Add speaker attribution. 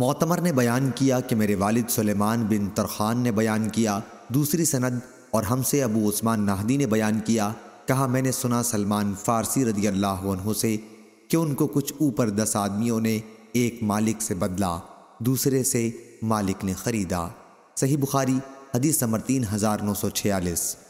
Speaker 1: मोतमर ने बयान किया कि मेरे वालिद सुलेमान बिन तरखान ने बयान किया दूसरी सनद और हमसे अबू उस्मान नाहदी ने बयान किया कहा मैंने सुना सलमान फ़ारसी रदी अल्लाह से कि उनको कुछ ऊपर दस आदमियों ने एक मालिक से बदला दूसरे से मालिक ने ख़रीदा सही बुखारी हदीस समर तीन हज़ार नौ सौ छियालीस